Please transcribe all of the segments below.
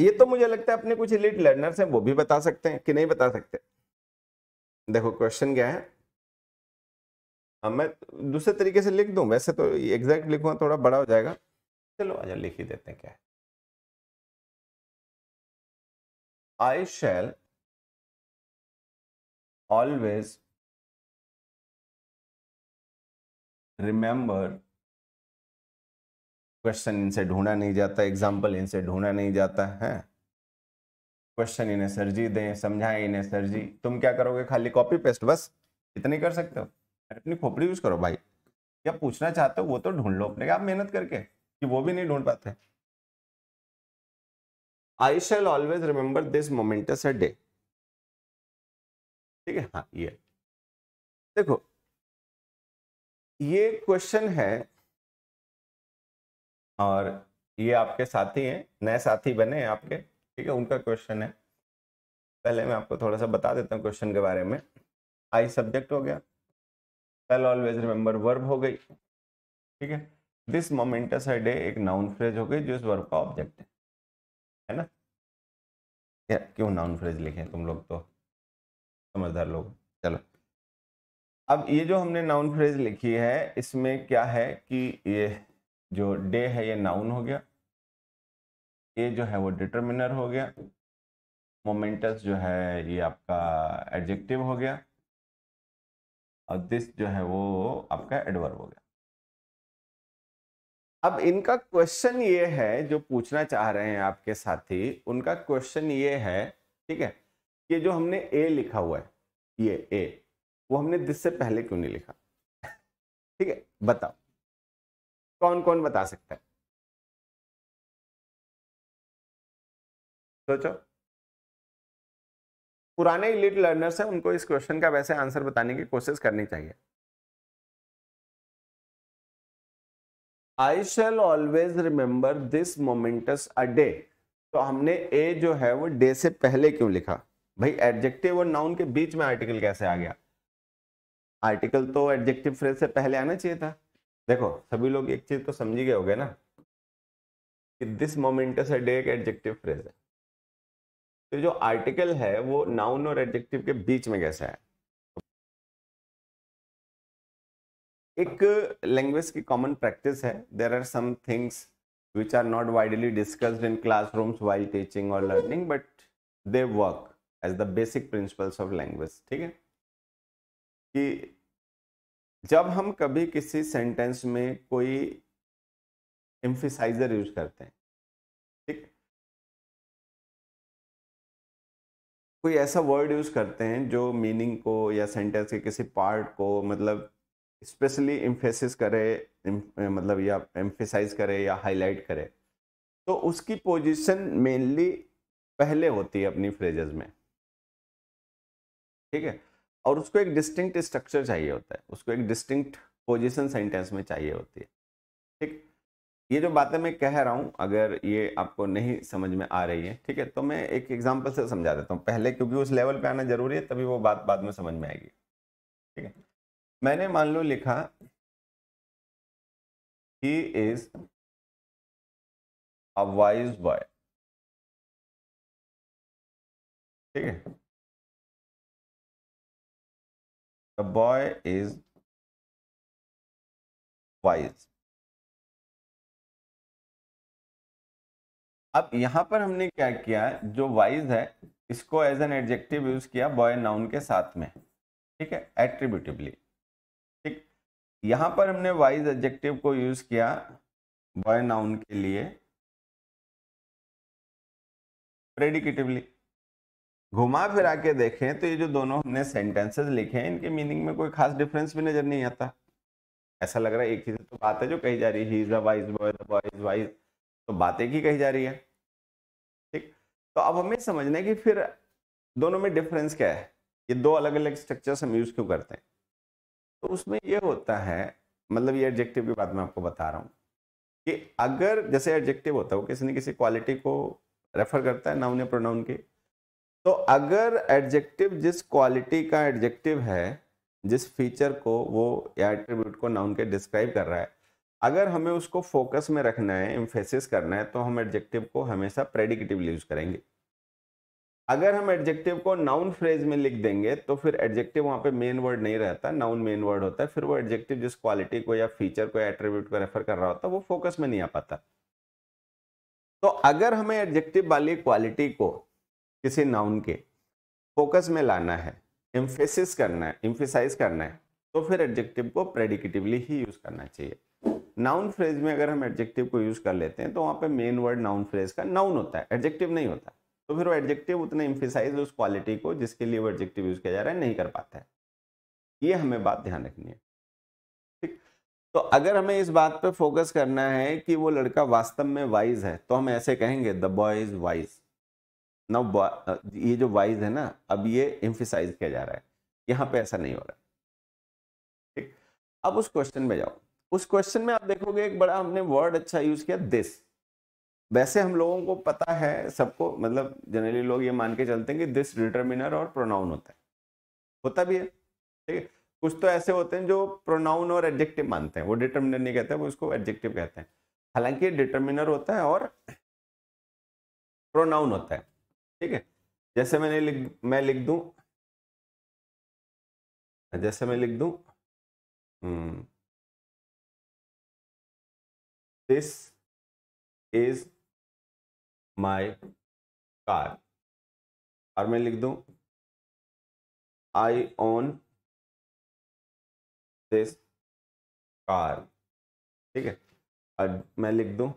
ये तो मुझे लगता है अपने कुछ इलीट लर्नर्स हैं वो भी बता सकते हैं कि नहीं बता सकते देखो क्वेश्चन क्या है अब हाँ, मैं दूसरे तरीके से लिख दूं वैसे तो एग्जैक्ट लिखूंगा थोड़ा बड़ा हो जाएगा चलो अच्छा लिख ही देते हैं क्या है I shall always remember question इनसे ढूंढा नहीं जाता एग्जाम्पल इनसे ढूंढा नहीं जाता है क्वेश्चन इन्हें सर जी दें समझाएं इन्हें सर जी तुम क्या करोगे खाली कॉपी पेस्ट बस इतने कर सकते हो अपनी खोपड़ी यूज करो भाई क्या पूछना चाहते हो वो तो ढूंढ लो अपने आप मेहनत करके कि वो भी नहीं ढूंढ पाते I shall always remember this momentous a day ठीक है हाँ ये देखो ये क्वेश्चन है और ये आपके साथी हैं नए साथी बने हैं आपके ठीक है उनका क्वेश्चन है पहले मैं आपको थोड़ा सा बता देता हूँ क्वेश्चन के बारे में आई सब्जेक्ट हो गया कल ऑलवेज रिमेंबर वर्ब हो गई ठीक है दिस मोमेंटस डे एक नाउन फ्रेज हो गई जो इस वर्ब का ऑब्जेक्ट है है ना क्या क्यों नाउन फ्रेज लिखे तुम लोग तो समझदार लोग चलो अब ये जो हमने नाउन फ्रेज लिखी है इसमें क्या है कि ये जो डे है ये नाउन हो गया ए जो है वो डिटर्मिनर हो गया मोमेंटस जो है ये आपका एडजेक्टिव हो गया और दिस जो है वो आपका एडवर्ब हो गया अब इनका क्वेश्चन ये है जो पूछना चाह रहे हैं आपके साथी उनका क्वेश्चन ये है ठीक है कि जो हमने ए लिखा हुआ है ये ए वो हमने दिस से पहले क्यों नहीं लिखा ठीक है बताओ कौन कौन बता सकता है सोचो पुराने इलिट लर्नर्स हैं उनको इस क्वेश्चन का वैसे आंसर बताने की कोशिश करनी चाहिए I shall always remember this momentous a day तो हमने ए जो है वो डे से पहले क्यों लिखा भाई एडजेक्टिव और नाउन के बीच में आर्टिकल कैसे आ गया आर्टिकल तो एडजेक्टिव फ्रेज से पहले आना चाहिए था देखो सभी लोग एक चीज तो समझ गए हो गए ना कि दिस मोमेंटस अडे एक एडजेक्टिव फ्रेज है तो जो आर्टिकल है वो नाउन और एडजेक्टिव के बीच में कैसा है एक लैंग्वेज की कॉमन प्रैक्टिस है there are some things which are not widely discussed in class classrooms while teaching और learning but they work as the basic principles of language ठीक है कि जब हम कभी किसी सेंटेंस में कोई एम्फिसाइजर यूज करते हैं ठीक कोई ऐसा वर्ड यूज करते हैं जो मीनिंग को या सेंटेंस के किसी पार्ट को मतलब स्पेशली एम्फेसिस करे मतलब या एम्फेसाइज करे या हाईलाइट करे तो उसकी पोजीशन मेनली पहले होती है अपनी फ्रेजेस में ठीक है और उसको एक डिस्टिंक्ट स्ट्रक्चर चाहिए होता है उसको एक डिस्टिंक्ट पोजिशन सेंटेंस में चाहिए होती है ठीक ये जो बातें मैं कह रहा हूँ अगर ये आपको नहीं समझ में आ रही है ठीक है तो मैं एक एग्जाम्पल से समझा देता हूँ पहले क्योंकि उस लेवल पे आना जरूरी है तभी वो बात बाद में समझ में आएगी ठीक है मैंने मान लो लिखा he is a wise boy ठीक है the boy is wise अब यहां पर हमने क्या किया जो वाइज है इसको एज एन एडजेक्टिव यूज किया बॉय नाउन के साथ में ठीक है एट्रीब्यूटिवली ठीक यहां पर हमने वाइज एडजेक्टिव को यूज किया बॉय नाउन के लिए प्रेडिकेटिवली घुमा फिरा के देखें तो ये जो दोनों हमने सेंटेंसेस लिखे हैं इनके मीनिंग में कोई खास डिफरेंस भी नजर नहीं आता ऐसा लग रहा है एक ही तो बात है जो कही जा रही है he is wise boy boy is wise तो बात एक ही कही जा रही है ठीक तो अब हमें समझना है कि फिर दोनों में डिफरेंस क्या है ये दो अलग अलग स्ट्रक्चर्स हम यूज़ क्यों करते हैं तो उसमें ये होता है मतलब ये एडजेक्टिव की बात मैं आपको बता रहा हूँ कि अगर जैसे एडजेक्टिव होता है वो किसी न किसी क्वालिटी को रेफर करता है नाउन या प्रोनाउन के तो अगर एडजेक्टिव जिस क्वालिटी का एडजेक्टिव है जिस फीचर को वो या एट्रीब्यूट को नाउन के डिस्क्राइब कर रहा है अगर हमें उसको फोकस में रखना है इम्फेसिस करना है तो हम एडजेक्टिव को हमेशा प्रेडिकेटिव यूज करेंगे अगर हम एडजेक्टिव को नाउन फ्रेज में लिख देंगे तो फिर एडजेक्टिव वहाँ पे मेन वर्ड नहीं रहता नाउन मेन वर्ड होता है फिर वो एडजेक्टिव जिस क्वालिटी को या फीचर को या एट्रीब्यूट को रेफर कर रहा होता है वो फोकस में नहीं आ पाता तो अगर हमें एडजेक्टिव वाली क्वालिटी को किसी नाउन के फोकस में लाना है इम्फेसिस करना है इम्फेसाइज करना है तो फिर एडजेक्टिव को प्रेडिकेटिवली ही यूज़ करना चाहिए नाउन फ्रेज में अगर हम एडजेक्टिव को यूज़ कर लेते हैं तो वहाँ पे मेन वर्ड नाउन फ्रेज का नाउन होता है एडजेक्टिव नहीं होता तो फिर वो एडजेक्टिव उतना इम्फेसाइज उस क्वालिटी को जिसके लिए वो एडजेक्टिव यूज़ किया जा रहा है नहीं कर पाता है ये हमें बात ध्यान रखनी है ठीक तो अगर हमें इस बात पर फोकस करना है कि वो लड़का वास्तव में वाइज है तो हम ऐसे कहेंगे the boy is wise now uh, ये जो वाइज है ना अब ये इम्फिसाइज किया जा रहा है यहाँ पे ऐसा नहीं हो रहा है ठीक अब उस क्वेश्चन में जाओ उस क्वेश्चन में आप देखोगे एक बड़ा हमने वर्ड अच्छा यूज किया दिस वैसे हम लोगों को पता है सबको मतलब जनरली लोग ये मान के चलते हैं कि दिस डिटर्मिनर और प्रोनाउन होता है होता भी है ठीक है कुछ तो ऐसे होते हैं जो प्रोनाउन और एडजेक्टिव मानते हैं वो डिटर्मिनर नहीं कहते वो उसको एडजेक्टिव कहते हैं हालांकि डिटर्मिनर होता है और प्रोनाउन होता है ठीक है जैसे मैंने लिख मैं लिख दूं जैसे मैं लिख दूं दिस इज माय कार और मैं लिख दूं आई ओन दिस कार ठीक है और मैं लिख दूं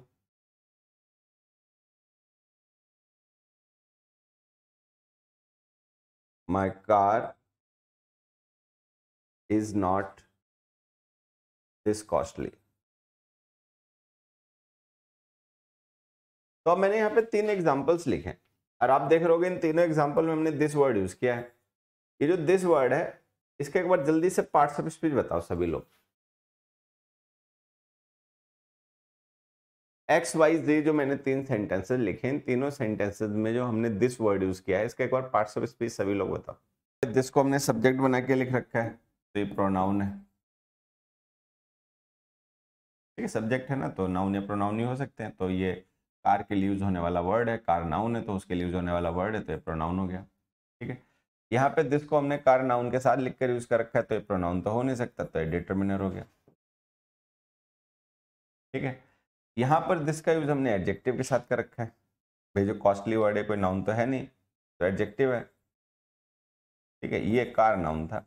my car is not this costly तो अब मैंने यहाँ पे तीन एग्जांपल्स लिखे हैं और आप देख रहे हो इन तीनों एग्जांपल में हमने दिस वर्ड यूज किया है ये जो दिस वर्ड है इसका एक बार जल्दी से पार्ट्स ऑफ स्पीच बताओ सभी लोग एक्स वाइज ये जो मैंने तीन सेंटेंसेज लिखे इन तीनों सेंटेंसेज में जो हमने दिस वर्ड यूज किया है इसका एक बार पार्ट ऑफ स्पीच सभी लोग बताओ दिस को हमने सब्जेक्ट बना के लिख रखा है तो ये प्रोनाउन है ठीक है सब्जेक्ट है ना तो नाउन या प्रोनाउन ही हो सकते हैं तो ये कार के लिए यूज होने वाला वर्ड है कार नाउन है तो उसके लिए यूज होने वाला वर्ड है तो ये प्रोनाउन हो गया ठीक है यहाँ पे दिस को हमने कार नाउन के साथ लिख कर यूज कर रखा है तो ये प्रोनाउन तो हो नहीं सकता तो ये डिटर्मिनर हो गया ठीक है यहाँ पर दिस का यूज़ हमने एडजेक्टिव के साथ कर रखा है भाई जो कॉस्टली वर्ड है कोई नाउन तो है नहीं तो एडजेक्टिव है ठीक है ये कार नाउन था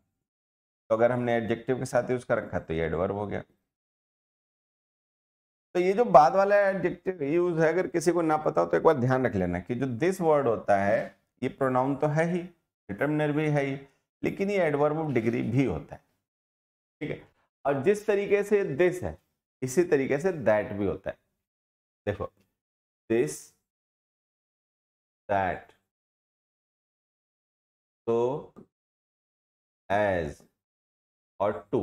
तो अगर हमने एडजेक्टिव के साथ यूज़ कर रखा तो ये एडवर्ब हो गया तो ये जो बाद वाला एडजेक्टिव यूज़ है अगर किसी को ना पता हो तो एक बार ध्यान रख लेना कि जो दिस वर्ड होता है ये प्रोनाउन तो है ही डिटर्मिनर भी है ही लेकिन ये एडवर्ब ऑफ डिग्री भी होता है ठीक है और जिस तरीके से दिस है इसी तरीके से दैट भी होता है देखो दिस दैट तो एज और टू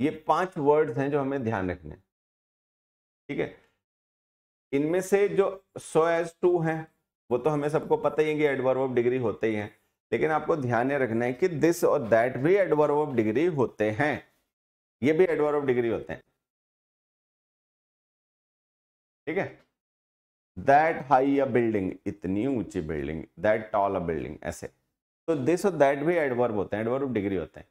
ये पांच वर्ड्स हैं जो हमें ध्यान रखने ठीक है इनमें से जो सो एज टू हैं वो तो हमें सबको पता ही है कि एडवर्ब ऑफ डिग्री होते ही हैं लेकिन आपको ध्यान रखना है कि दिस और दैट भी एडवर्ब ऑफ डिग्री होते हैं ये भी एडवर्ब ऑफ डिग्री होते हैं ठीक है दैट हाई अ बिल्डिंग इतनी ऊंची building that tall a building ऐसे तो दिस और दैट भी एडवर्ब होते हैं एडवर्ब डिग्री होते हैं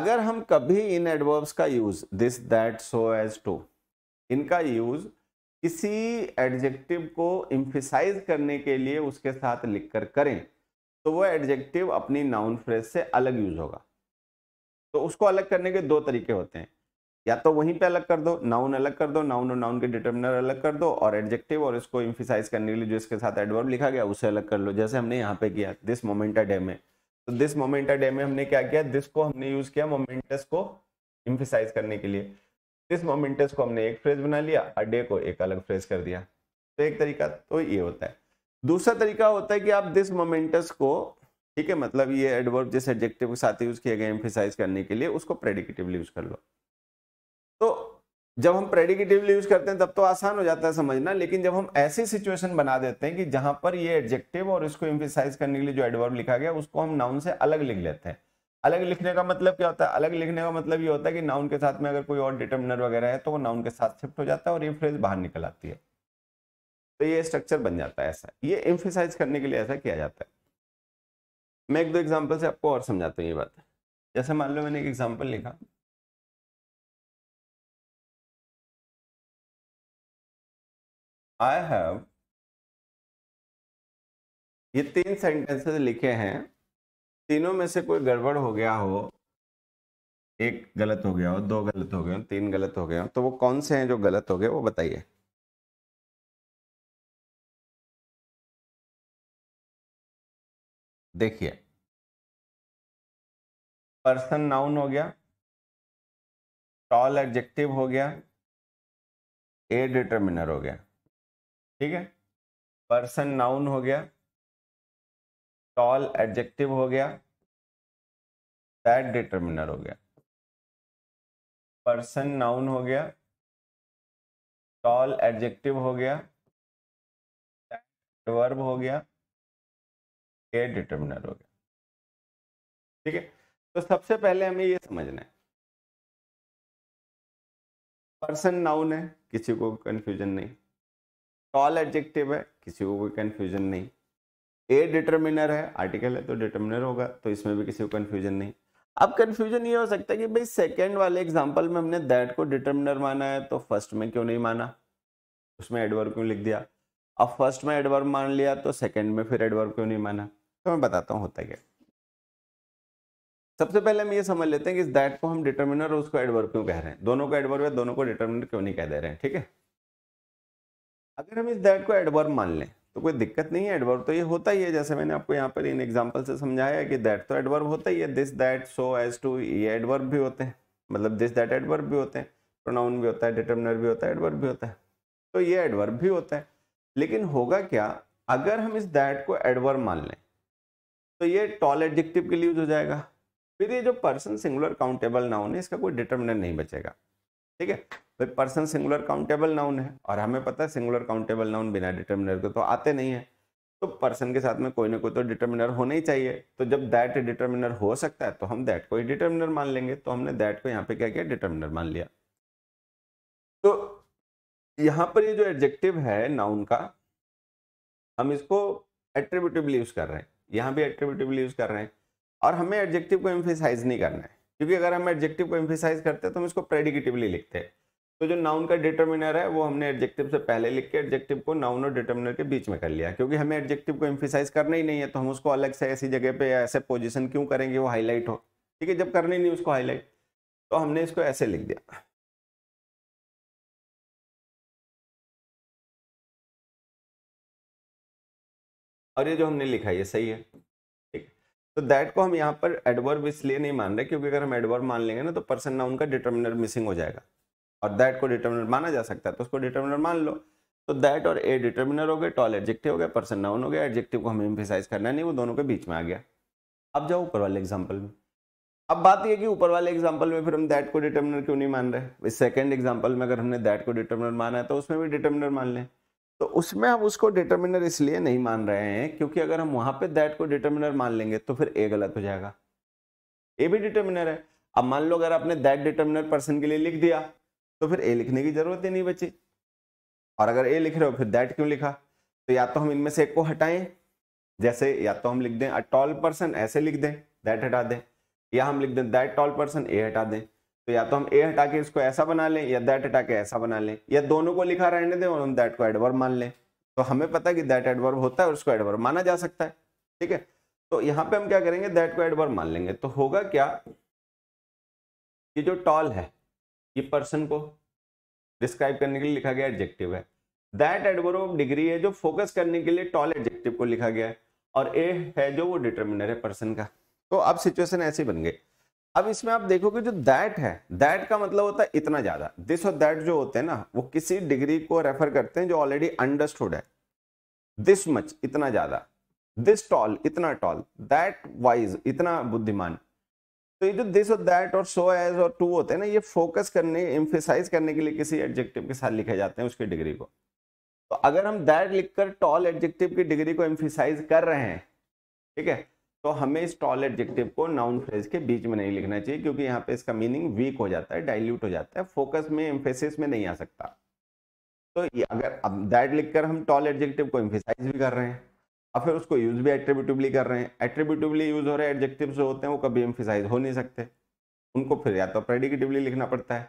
अगर हम कभी इन एडवर्ब्स का use this that so as too इनका यूज किसी एडजेक्टिव को इम्फिसाइज करने के लिए उसके साथ लिखकर करें तो वह एडजेक्टिव अपनी नाउन फ्रेज से अलग यूज होगा तो उसको अलग करने के दो तरीके होते हैं या तो वहीं पे अलग कर दो नाउन अलग कर दो नाउन और नाउन के डिटर्मिनर अलग कर दो और एडजेक्टिव और इसको इम्फिसाइज करने के लिए जो इसके साथ एडवर्ब लिखा गया उसे अलग कर लो जैसे हमने यहाँ पे किया दिस मोमेंटा डे में तो दिस मोमेंटा डे में हमने क्या किया दिस को हमने यूज किया मोमेंटस को इम्फिसाइज करने के लिए दिस मोमेंटस को हमने एक फ्रेज बना लिया और डे को एक अलग फ्रेज कर दिया तो एक तरीका तो ये होता है दूसरा तरीका होता है कि आप दिस मोमेंटस को ठीक है मतलब ये एडवर्ब जिस एडजेक्टिव के साथ यूज किया गया इम्फिसाइज करने के लिए उसको प्रेडिकेटिवली यूज कर लो जब हम प्रेडिकेटिवली यूज करते हैं तब तो आसान हो जाता है समझना लेकिन जब हम ऐसी सिचुएशन बना देते हैं कि जहां पर ये एडजेक्टिव और इसको इम्फिसाइज करने के लिए जो एडवर्ब लिखा गया उसको हम नाउन से अलग लिख लेते हैं अलग लिखने का मतलब क्या होता है अलग लिखने का मतलब ये होता है कि नाउन के साथ में अगर कोई और डिटर्मिनर वगैरह है तो वो नाउन के साथ शिफ्ट हो जाता है और ये फ्रेज बाहर निकल आती है तो ये स्ट्रक्चर बन जाता है ऐसा ये इम्फिसाइज करने के लिए ऐसा किया जाता है मैं एक दो एग्जाम्पल से आपको और समझाता हूँ ये बात जैसे मान लो मैंने एक एग्जाम्पल लिखा आई हैव ये तीन सेंटेंसेस लिखे हैं तीनों में से कोई गड़बड़ हो गया हो एक गलत हो गया हो दो गलत हो गए हो तीन गलत हो गए हो तो वो कौन से हैं जो गलत हो गए वो बताइए देखिए पर्सन नाउन हो गया टॉल एडजेक्टिव हो गया ए डिटर्मिनर हो गया ठीक है पर्सन नाउन हो गया टॉल एडजेक्टिव हो गया दैट डिटर्मिनर हो गया पर्सन नाउन हो गया टॉल एडजेक्टिव हो गया वर्ब हो गया के डिटर्मिनर हो गया ठीक है तो सबसे पहले हमें यह समझना है पर्सन नाउन है किसी को कंफ्यूजन नहीं टॉल एडजेक्टिव है किसी को कोई कन्फ्यूजन नहीं ए डिटर्मिनर है आर्टिकल है तो डिटर्मिनर होगा तो इसमें भी किसी को कन्फ्यूजन नहीं अब कन्फ्यूजन ये हो सकता है कि भाई सेकेंड वाले एग्जाम्पल में हमने दैट को डिटर्मिनर माना है तो फर्स्ट में क्यों नहीं माना उसमें एडवर्ब क्यों लिख दिया अब फर्स्ट में एडवर्ब मान लिया तो सेकेंड में फिर एडवर्ब क्यों नहीं माना तो मैं बताता हूँ होता क्या सबसे पहले हम ये समझ लेते हैं कि इस दैट को हम डिटर्मिनर और उसको एडवर्ब क्यों कह रहे हैं दोनों को एडवर्ब है दोनों को डिटर्मिनर क्यों नहीं कह दे रहे हैं ठीक है अगर हम इस दैट को एडवर्ब मान लें तो कोई दिक्कत नहीं है एडवर्ब तो ये होता ही है जैसे मैंने आपको यहाँ पर इन एग्जाम्पल से समझाया कि दैट तो एडवर्ब होता ही है this that so as too ये एडवर्ब भी होते हैं मतलब दिस दैट एडवर्ब भी होते हैं प्रोनाउन भी होता है डिटर्मिनर भी होता है एडवर्ब भी होता है तो ये एडवर्ब भी होता है लेकिन होगा क्या अगर हम इस दैट को एडवर्ब मान लें तो ये टॉल एडजेक्टिव के लिए यूज हो जाएगा फिर ये जो पर्सन सिंगुलर काउंटेबल नाउन है इसका कोई डिटर्मिनर नहीं बचेगा ठीक है भाई पर्सन सिंगुलर काउंटेबल नाउन है और हमें पता है सिंगुलर काउंटेबल नाउन बिना डिटर्मिनर के तो आते नहीं है तो पर्सन के साथ में कोई ना कोई तो डिटर्मिनर होना ही चाहिए तो जब दैट डिटर्मिनर हो सकता है तो हम दैट को ही डिटर्मिनर मान लेंगे तो हमने दैट को यहाँ पे क्या किया डिटर्मिनर मान लिया तो यहाँ पर ये यह जो एडजेक्टिव है नाउन का हम इसको एट्रीब्यूटिवली यूज कर रहे हैं यहाँ भी एट्रीब्यूटिवली यूज कर रहे हैं और हमें एडजेक्टिव को एम्फेसाइज नहीं करना है क्योंकि अगर हम एडजेक्टिव को एम्फेसाइज करते हैं तो हम इसको प्रेडिकेटिवली लिखते हैं तो जो नाउन का डिटर्मिनर है वो हमने एडजेक्टिव से पहले लिख के एडजेक्टिव को नाउन और डिटर्मिनर के बीच में कर लिया क्योंकि हमें एडजेक्टिव को एम्फिसाइज करना ही नहीं है तो हम उसको अलग से ऐसी जगह पे ऐसे पोजीशन क्यों करेंगे वो हाईलाइट हो ठीक है जब करना ही नहीं उसको हाईलाइट तो हमने इसको ऐसे लिख दिया और ये जो हमने लिखा ये सही है ठीक तो दैट को हम यहाँ पर एडवर्ब इसलिए नहीं मान रहे क्योंकि अगर हम एडवर्ब मान लेंगे ना तो पर्सन नाउन का डिटर्मिनर मिसिंग हो जाएगा और दैट को डिटर्मिनर माना जा सकता है तो उसको डिटर्मिनर मान लो तो दैट और ए डिटर्मिनर हो गए टॉल एडजेक्टिव हो गया पर्सन नाउन हो गया एडजेक्टिव को हमें इम्फिसाइज करना नहीं वो दोनों के बीच में आ गया अब जाओ ऊपर वाले एग्जाम्पल में अब बात यह कि ऊपर वाले एग्जाम्पल में फिर हम दैट को डिटर्मिनर क्यों नहीं मान रहे सेकेंड एग्जाम्पल में अगर हमने दैट को डिटर्मिनर माना है तो उसमें भी डिटर्मिनर मान लें तो उसमें हम उसको डिटर्मिनर इसलिए नहीं मान रहे हैं क्योंकि अगर हम वहां पे दैट को डिटर्मिनर मान लेंगे तो फिर ए गलत हो जाएगा ए भी डिटर्मिनर है अब मान लो अगर आपने दैट डिटर्मिनर पर्सन के लिए लिख दिया तो फिर ए लिखने की जरूरत ही नहीं बची और अगर ए लिख रहे हो फिर दैट क्यों लिखा तो या तो हम इनमें से एक को हटाएं जैसे या तो हम लिख दें अ टॉल पर्सन ऐसे लिख दें दैट हटा दें या हम लिख दें दैट टॉल पर्सन ए हटा दें तो या तो हम ए हटा के इसको ऐसा बना लें या दैट हटा के ऐसा बना लें या दोनों को लिखा रहने दें और हम दैट को एडवर्ब मान लें तो हमें पता है कि दैट एडवर्ब होता है और उसको एडवर्ब माना जा सकता है ठीक है तो यहाँ पे हम क्या करेंगे दैट को एडवर्ब मान लेंगे तो होगा क्या ये जो टॉल है ये पर्सन को डिस्क्राइब करने के लिए लिखा गया एडजेक्टिव है दैट एडवर ऑफ डिग्री है जो फोकस करने के लिए टॉल एडजेक्टिव को लिखा गया है और ए है जो वो डिटर्मिनर है पर्सन का तो अब सिचुएशन ऐसी बन गई अब इसमें आप देखोगे जो दैट है दैट का मतलब होता है इतना ज्यादा दिस और दैट जो होते हैं ना वो किसी डिग्री को रेफर करते हैं जो ऑलरेडी अंडरस्टूड है दिस मच इतना ज्यादा दिस टॉल इतना टॉल दैट वाइज इतना बुद्धिमान तो ये जो दिस और दैट और सो एज और टू होते हैं ना ये फोकस करने इम्फेसाइज करने के लिए किसी एडजेक्टिव के साथ लिखे जाते हैं उसकी डिग्री को तो अगर हम दैट लिखकर टॉल एडजेक्टिव की डिग्री को एम्फेसाइज कर रहे हैं ठीक है तो हमें इस टॉल एडजेक्टिव को नाउन फ्रेज के बीच में नहीं लिखना चाहिए क्योंकि यहाँ पे इसका मीनिंग वीक हो जाता है डाइल्यूट हो जाता है फोकस में एम्फेसिस में नहीं आ सकता तो अगर अब दैट लिखकर हम टॉल एडजेक्टिव को एम्फेसाइज भी कर रहे हैं अब फिर उसको यूज़ भी एट्रीब्यूटिवली कर रहे हैं एट्रीब्यूटिवली यूज़ हो रहे एडजेक्टिव जो होते हैं वो कभी एम्फिसाइज हो नहीं सकते उनको फिर या तो प्रेडिकेटिवली लिखना पड़ता है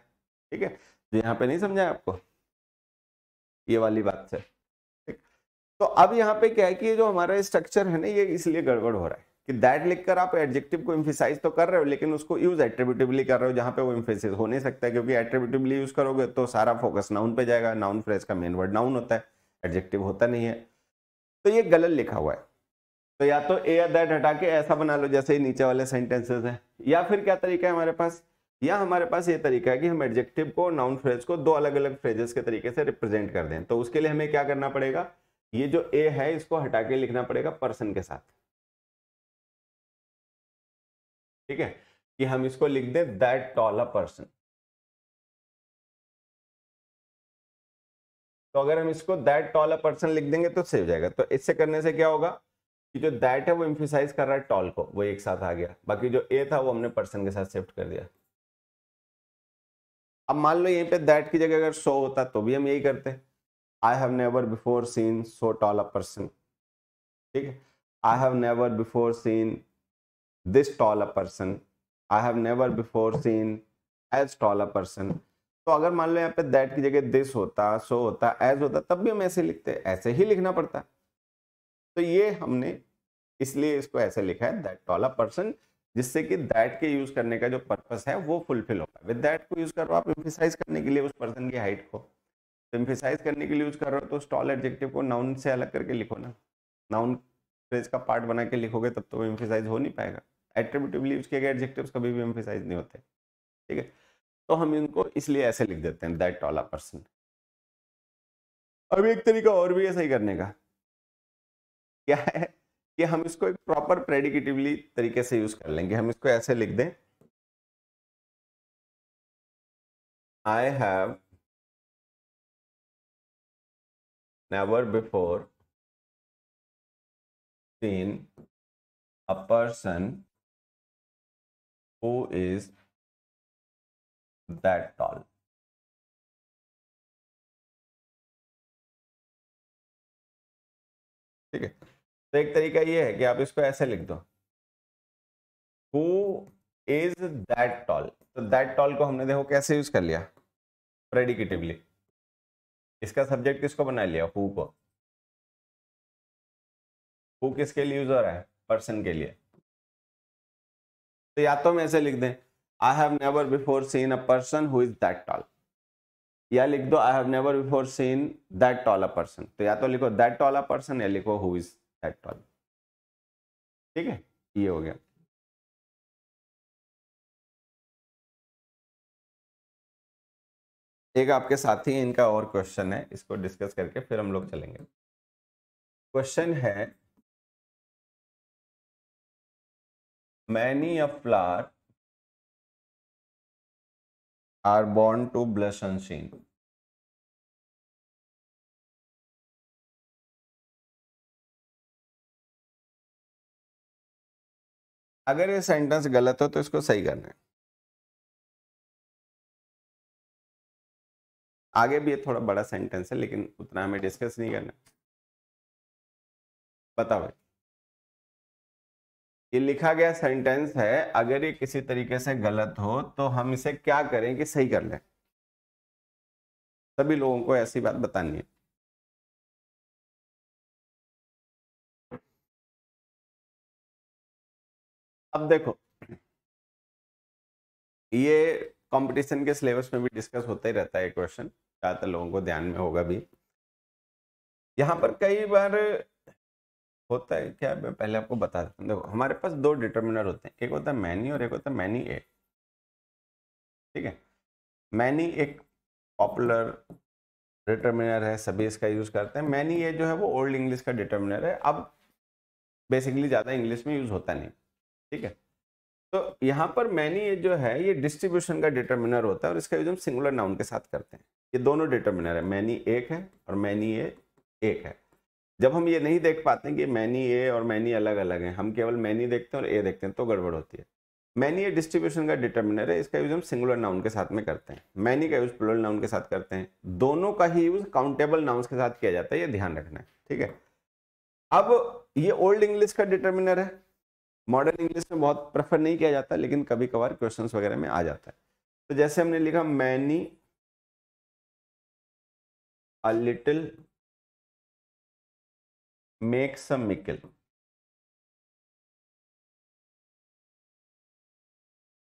ठीक है जो यहाँ पे नहीं समझा आपको ये वाली बात से ठीक तो अब यहाँ पे क्या है कि ये जो हमारा स्ट्रक्चर है ना ये इसलिए गड़बड़ हो रहा है कि दैट लिखकर आप एडजेक्टिव को इम्फिसाइज तो कर रहे हो लेकिन उसको यूज एट्रीब्यूटिवली कर रहे हो जहाँ पे वो इम्फेसिस हो नहीं सकता क्योंकि एट्रीब्यूटिवली यूज करोगे तो सारा फोकस नाउन पे जाएगा नाउन फ्रेज का मेन वर्ड नाउन होता है एडजेक्टिव होता नहीं है तो ये गलत लिखा हुआ है तो या तो ए या दैट हटा के ऐसा बना लो जैसे नीचे वाले सेंटेंसेस है या फिर क्या तरीका है हमारे पास या हमारे पास ये तरीका है कि हम एडजेक्टिव को नाउन फ्रेज को दो अलग अलग फ्रेजेस के तरीके से रिप्रेजेंट कर दें तो उसके लिए हमें क्या करना पड़ेगा ये जो ए है इसको हटा के लिखना पड़ेगा पर्सन के साथ ठीक है कि हम इसको लिख दें दैट टॉल अ पर्सन तो अगर हम इसको दैट टॉल अ पर्सन लिख देंगे तो सेव जाएगा तो इससे करने से क्या होगा कि जो दैट है वो इम्फिसाइज कर रहा है टॉल को वो एक साथ आ गया बाकी जो ए था वो हमने पर्सन के साथ शिफ्ट कर दिया अब मान लो यहीं पे दैट की जगह अगर सो होता तो भी हम यही करते I have never before seen so tall a person ठीक है I have never before seen this tall a person I have never before seen as tall a person तो अगर मान लो यहाँ पे दैट की जगह दिस होता सो होता एज होता तब भी हम ऐसे लिखते ऐसे ही लिखना पड़ता तो ये हमने इसलिए इसको ऐसे लिखा है दैट वाला पर्सन जिससे कि दैट के यूज करने का जो पर्पस है वो फुलफिल होगा विद दैट को यूज करो आप इम्फिसाइज करने के लिए उस पर्सन की हाइट को तो इम्फिसाइज करने के लिए यूज कर रहे हो तो स्टॉल एडजेक्टिव को नाउन से अलग करके लिखो ना नाउन फ्रेज का पार्ट बना के लिखोगे तब तो वो इम्फिसाइज हो नहीं पाएगा एट्रीब्यूटिवली उसके एडजेक्टिव कभी भी इम्फिसाइज नहीं होते ठीक है तो हम इनको इसलिए ऐसे लिख देते हैं दैट वाला पर्सन अब एक तरीका और भी है सही करने का क्या है कि हम इसको एक प्रॉपर प्रेडिकेटिवली तरीके से यूज कर लेंगे हम इसको ऐसे लिख दें I have never before seen a person who is that tall ठीक है तो एक तरीका ये है कि आप इसको ऐसे लिख दो हु इज दैट टॉल तो दैट टॉल को हमने देखो कैसे यूज कर लिया प्रेडिकेटिवली इसका सब्जेक्ट किसको बना लिया हु को हु किसके लिए यूज हो रहा है पर्सन के लिए तो या तो हम ऐसे लिख दें I have never before seen a person who is that tall या लिख दो I have never before seen that tall a person तो या तो लिखो दैट टॉल अ पर्सन या लिखो हु इज दैट टॉल ठीक है ये हो गया एक आपके साथी इनका और क्वेश्चन है इसको डिस्कस करके फिर हम लोग चलेंगे क्वेश्चन है many a flower are born to blush unseen. अगर ये सेंटेंस गलत हो तो इसको सही करना है आगे भी ये थोड़ा बड़ा सेंटेंस है लेकिन उतना हमें डिस्कस नहीं करना बताओ भाई ये लिखा गया सेंटेंस है अगर ये किसी तरीके से गलत हो तो हम इसे क्या करें कि सही कर लें सभी लोगों को ऐसी बात बतानी है अब देखो ये कंपटीशन के सिलेबस में भी डिस्कस होता ही रहता है क्वेश्चन ज़्यादातर लोगों को ध्यान में होगा भी यहां पर कई बार होता है क्या मैं पहले आपको बता देता हूँ देखो हमारे पास दो डिटर्मिनर होते हैं एक होता है मैनी और एक होता है मैनी ए ठीक है मैनी एक पॉपुलर डिटर्मिनर है सभी इसका यूज़ करते हैं मैनी ए जो है वो ओल्ड इंग्लिश का डिटर्मिनर है अब बेसिकली ज़्यादा इंग्लिश में यूज़ होता नहीं ठीक है तो यहाँ पर मैनी ये जो है ये डिस्ट्रीब्यूशन का डिटर्मिनर होता है और इसका यूज हम सिंगुलर नाउन के साथ करते हैं ये दोनों डिटर्मिनर है मैनी एक है और मैनी ए एक है जब हम ये नहीं देख पाते कि मैनी ए और मैनी अलग अलग हैं हम केवल मैनी देखते हैं और ए देखते हैं तो गड़बड़ होती है मैनी ए डिस्ट्रीब्यूशन का डिटर्मिनर है इसका यूज़ हम सिंगुलर नाउन के साथ में करते हैं मैनी का यूज़ प्लूरल नाउन के साथ करते हैं दोनों का ही यूज़ काउंटेबल नाउन्स के साथ किया जाता है ये ध्यान रखना है ठीक है अब ये ओल्ड इंग्लिश का डिटर्मिनर है मॉडर्न इंग्लिश में बहुत प्रेफर नहीं किया जाता लेकिन कभी कभार क्वेश्चन वगैरह में आ जाता है तो जैसे हमने लिखा many a little make some mickle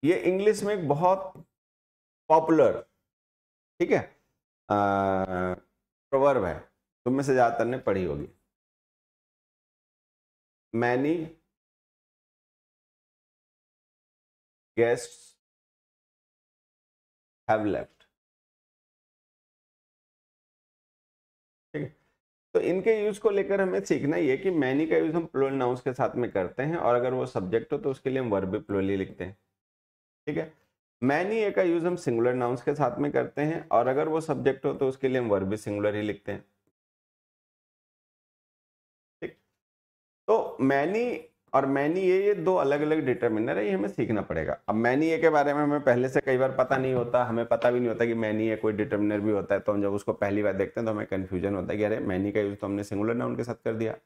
ये इंग्लिश में एक बहुत पॉपुलर ठीक है प्रवर्ब है तुम में से ज़्यादातर ने पढ़ी होगी मैनी गेस्ट हैव लेफ्ट तो इनके यूज को लेकर हमें सीखना ही है कि मैनी का यूज हम प्लोल नाउंस के साथ में करते हैं और अगर वो सब्जेक्ट हो तो उसके लिए हम वर्ब भी प्लोरली लिखते हैं ठीक है मैनी ए का यूज हम सिंगुलर नाउंस के साथ में करते हैं और अगर वो सब्जेक्ट हो तो उसके लिए हम वर्ब भी सिंगुलर ही लिखते हैं ठीक तो मैनी और मैनी ये ये दो अलग अलग डिटर्मिनर है ये हमें सीखना पड़ेगा अब मैनी ये के बारे में हमें पहले से कई बार पता नहीं होता हमें पता भी नहीं होता कि मैनी ये कोई डिटर्मिनर भी होता है तो हम जब उसको पहली बार देखते हैं तो हमें कन्फ्यूजन होता है कि अरे मैनी का यूज़ तो हमने सिंगुलर नाउन के साथ कर दिया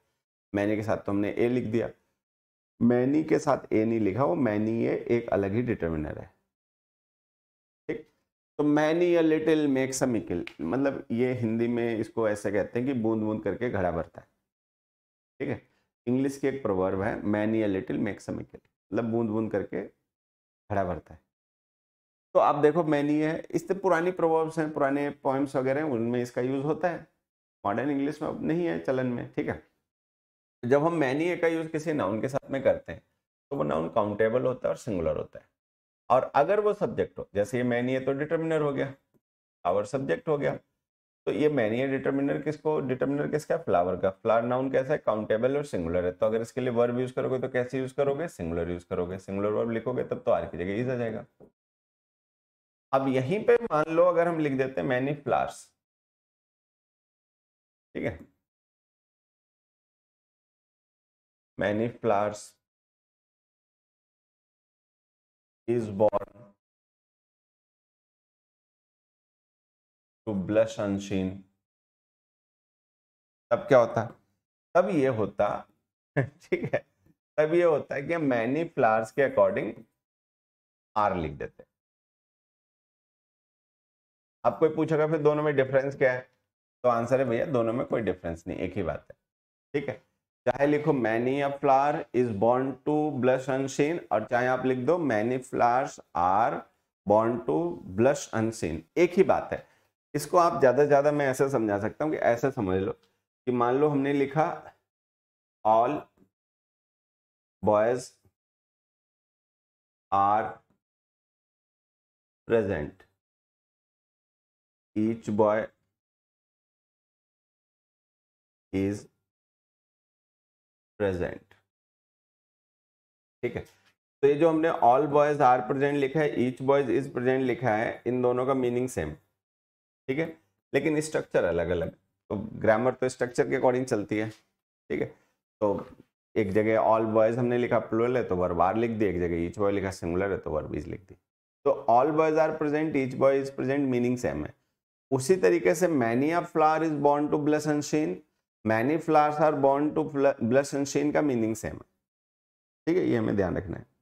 मैनी के साथ तो हमने ए लिख दिया मैनी के साथ ए नहीं लिखा वो मैनी ये एक अलग ही डिटर्मिनर है ठीक तो many a little makes a mickle मतलब ये हिंदी में इसको ऐसे कहते हैं कि बूंद बूंद करके घड़ा भरता है ठीक है इंग्लिश की एक प्रवर्ब है many a little make some मतलब बूंद बूंद करके खड़ा भरता है तो आप देखो मैनी है इससे पुरानी प्रवर्ब्स हैं पुराने पोइम्स वगैरह हैं उनमें इसका यूज़ होता है मॉडर्न इंग्लिश में अब नहीं है चलन में ठीक है तो जब हम मैनी का यूज़ किसी नाउन के साथ में करते हैं तो वो नाउन काउंटेबल होता है और सिंगुलर होता है और अगर वो सब्जेक्ट हो जैसे ये मैनी है तो डिटर्मिनर हो गया आवर सब्जेक्ट हो गया तो ये मैनी है डिटर्मिनर किसको डिटर्मिनर किसका फ्लावर का फ्लावर नाउन कैसा है काउंटेबल और सिंगुलर है तो अगर इसके लिए वर्ब यूज करोगे तो कैसे यूज करोगे सिंगुलर यूज करोगे सिंगुलर वर्ब लिखोगे तब तो आर की जगह ईज आ जाएगा अब यहीं पे मान लो अगर हम लिख देते हैं मैनी फ्लावर्स ठीक है many flowers is born to blush unseen तब क्या होता तब ये होता ठीक है तब ये होता है कि मैनी फ्लावर्स के अकॉर्डिंग आर लिख देते आप कोई पूछेगा फिर दोनों में डिफरेंस क्या है तो आंसर है भैया दोनों में कोई डिफरेंस नहीं एक ही बात है ठीक है चाहे लिखो many a flower is born to blush unseen और चाहे आप लिख दो many flowers are born to blush unseen एक ही बात है इसको आप ज़्यादा से ज़्यादा मैं ऐसा समझा सकता हूँ कि ऐसा समझ लो कि मान लो हमने लिखा all boys are present each boy is present ठीक है तो ये जो हमने ऑल बॉयज आर प्रेजेंट लिखा है ईच बॉयज इज प्रेजेंट लिखा है इन दोनों का मीनिंग सेम ठीक है लेकिन स्ट्रक्चर अलग अलग तो ग्रामर तो स्ट्रक्चर के अकॉर्डिंग चलती है ठीक है तो एक जगह ऑल बॉयज़ हमने लिखा प्लोल है तो वर वार लिख दी एक जगह ईच बॉय लिखा सिंगुलर है तो वर बीज लिख दी तो all boys are present each boy is present meaning same है उसी तरीके से many of flower is born to blush unseen many flowers are born to blush unseen का मीनिंग सेम है ठीक है ये हमें ध्यान रखना है